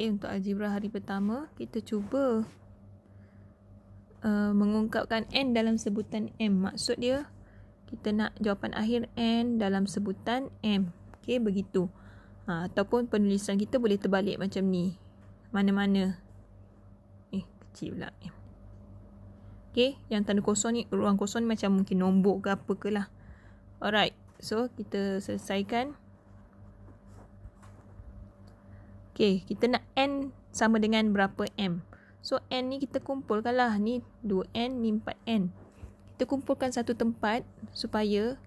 A eh, untuk algebra hari pertama, kita cuba uh, mengungkapkan N dalam sebutan M. Maksud dia, kita nak jawapan akhir N dalam sebutan M. Okey, begitu. Ha, ataupun penulisan kita boleh terbalik macam ni. Mana-mana. Eh, kecil pula. Okey, yang tanda kosong ni, ruang kosong ni macam mungkin nombor ke apa ke lah. Alright, so kita selesaikan. Okay, kita nak N sama dengan berapa M. So, N ni kita kumpulkan lah Ni 2N, ni 4N. Kita kumpulkan satu tempat supaya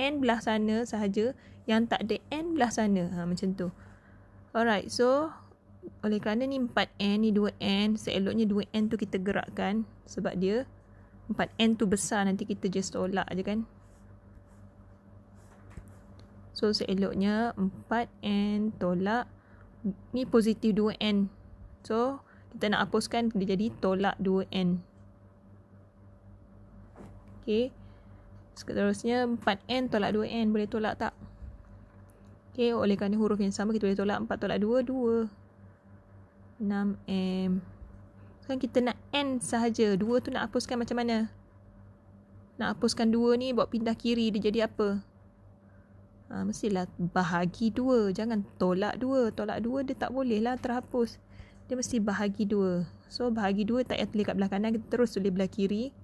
N belah sana sahaja yang tak ada N belah sana. Ha, macam tu. Alright, so oleh kerana ni 4N, ni 2N, seeloknya 2N tu kita gerakkan sebab dia 4N tu besar nanti kita just tolak je kan. So seeloknya 4N tolak ni positif 2N. So, kita nak hapuskan dia jadi tolak 2N. Okay. Seterusnya, 4N tolak 2N. Boleh tolak tak? Okay, oleh kerana huruf yang sama, kita boleh tolak 4 tolak 2, 2. 6M. Sekarang kita nak N sahaja. 2 tu nak hapuskan macam mana? Nak hapuskan 2 ni, buat pindah kiri. Dia jadi apa? ha, mestilah bahagi dua jangan tolak dua tolak dua dia tak boleh lah terhapus dia mesti bahagi dua so bahagi dua tak payah tulis kat belah kanan kita terus tulis belah kiri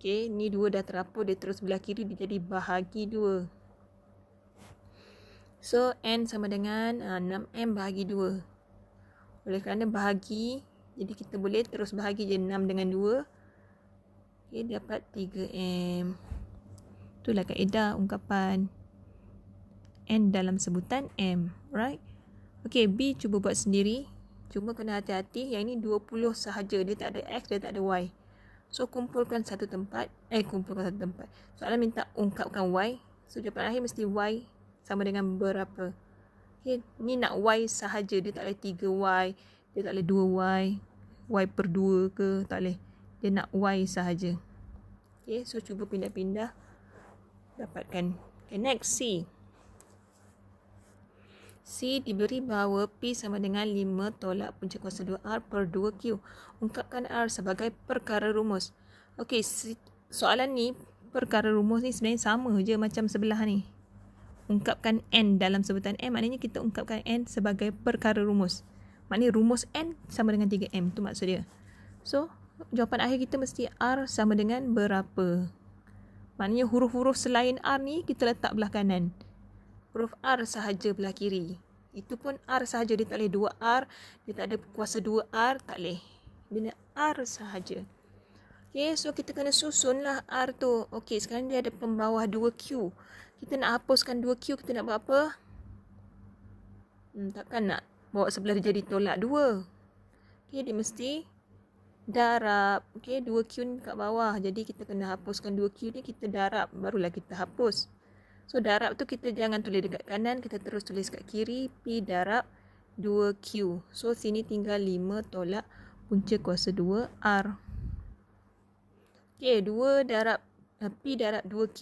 ok ni dua dah terhapus dia terus belah kiri dia jadi bahagi dua so n sama dengan ha, ah, 6m bahagi dua. oleh kerana bahagi jadi kita boleh terus bahagi je 6 dengan 2 Okay, dapat 3M. Itulah kaedah ungkapan N dalam sebutan M, right? Okey, B cuba buat sendiri. Cuma kena hati-hati, yang ini 20 sahaja. Dia tak ada X, dia tak ada Y. So, kumpulkan satu tempat. Eh, kumpulkan satu tempat. Soalan minta ungkapkan Y. So, jawapan akhir mesti Y sama dengan berapa. Okay, ni nak Y sahaja. Dia tak boleh 3Y. Dia tak boleh 2Y. Y per 2 ke, tak boleh. Dia nak Y sahaja. Okay, so cuba pindah-pindah dapatkan. Okay, next C. C diberi bahawa P sama dengan 5 tolak punca kuasa 2R per 2Q. Ungkapkan R sebagai perkara rumus. Okey, soalan ni perkara rumus ni sebenarnya sama je macam sebelah ni. Ungkapkan N dalam sebutan M maknanya kita ungkapkan N sebagai perkara rumus. Maknanya rumus N sama dengan 3M. tu maksud dia. So, jawapan akhir kita mesti R sama dengan Berapa? Maknanya huruf-huruf selain R ni kita letak belah kanan. Huruf R sahaja belah kiri. Itu pun R sahaja. Dia tak boleh dua R. Dia tak ada kuasa dua R. Tak boleh. Bila R sahaja. Okay, so kita kena susunlah R tu. Okay, sekarang dia ada pembawah dua Q. Kita nak hapuskan dua Q, kita nak buat apa? Hmm, takkan nak bawa sebelah dia jadi tolak dua. Okay, dia mesti darab okey dua q ni kat bawah jadi kita kena hapuskan dua q ni kita darab barulah kita hapus so darab tu kita jangan tulis dekat kanan kita terus tulis kat kiri p darab 2q so sini tinggal 5 tolak punca kuasa 2r okey 2 darab eh, p darab 2q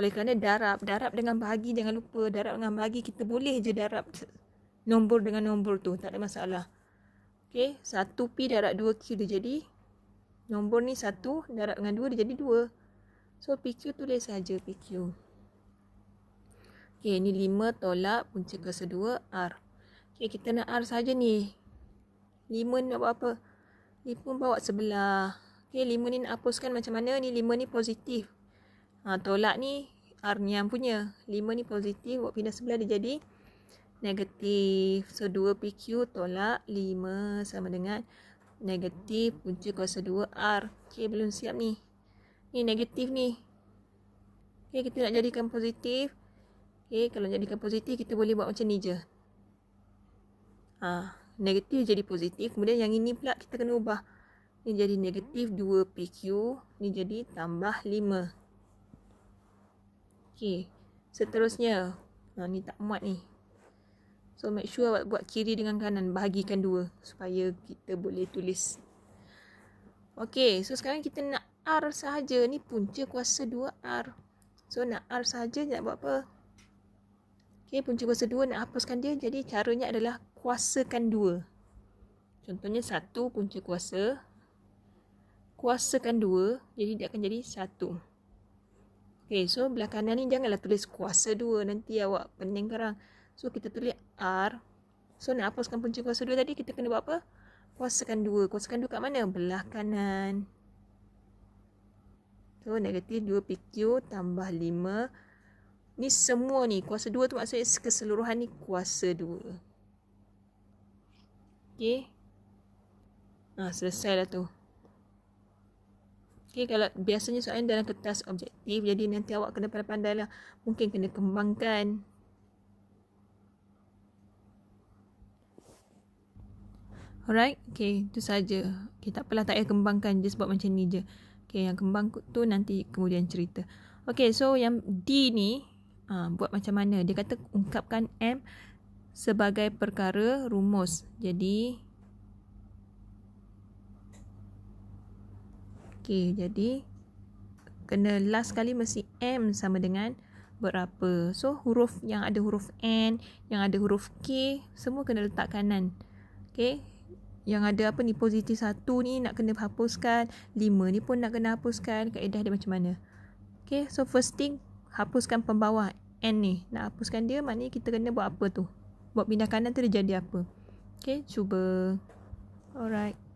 oleh kerana darab darab dengan bahagi jangan lupa darab dengan bahagi kita boleh je darab nombor dengan nombor tu tak ada masalah Okey, satu pi darab dua q dia jadi nombor ni satu darab dengan dua dia jadi dua. So pq tulis saja pq. Okey, ni lima tolak punca kuasa dua r. Okey, kita nak r saja ni. Lima ni nak buat apa? pun bawa sebelah. Okey, lima ni nak hapuskan macam mana? Ni lima ni positif. Ha, tolak ni r ni yang punya. Lima ni positif, buat pindah sebelah dia jadi negatif. So 2PQ tolak 5 sama dengan negatif punca kuasa 2R. Okey belum siap ni. Ni negatif ni. Okey kita nak jadikan positif. Okey kalau jadikan positif kita boleh buat macam ni je. Ha, negatif jadi positif. Kemudian yang ini pula kita kena ubah. Ni jadi negatif 2PQ. Ni jadi tambah 5. Okey. Seterusnya. Ha, ni tak muat ni. So make sure awak buat kiri dengan kanan Bahagikan dua Supaya kita boleh tulis Okay so sekarang kita nak R sahaja Ni punca kuasa 2R So nak R sahaja nak buat apa Okay punca kuasa 2 nak hapuskan dia Jadi caranya adalah kuasakan 2 Contohnya 1 punca kuasa Kuasakan 2 Jadi dia akan jadi 1 Okay, so belah ni janganlah tulis kuasa dua. Nanti awak pening korang. So kita tulis R. So nak hapuskan punca kuasa 2 tadi kita kena buat apa? Kuasakan 2. Kuasakan 2 kat mana? Belah kanan. So negatif 2PQ tambah 5. Ni semua ni. Kuasa 2 tu maksudnya keseluruhan ni kuasa 2. Okay. Ha, ah, selesai lah tu. Okay, kalau biasanya soalan dalam kertas objektif. Jadi nanti awak kena pandai-pandai lah. Mungkin kena kembangkan. Alright, okay, itu saja. Okay, tak apalah, tak payah kembangkan je sebab macam ni je. Okay, yang kembang tu nanti kemudian cerita. Okay, so yang D ni ha, buat macam mana? Dia kata ungkapkan M sebagai perkara rumus. Jadi, okay, jadi kena last kali mesti M sama dengan berapa. So, huruf yang ada huruf N, yang ada huruf K, semua kena letak kanan. Okay, yang ada apa ni positif satu ni nak kena hapuskan lima ni pun nak kena hapuskan kaedah dia macam mana okay so first thing hapuskan pembawa N ni nak hapuskan dia maknanya kita kena buat apa tu buat pindah kanan tu dia jadi apa okay cuba alright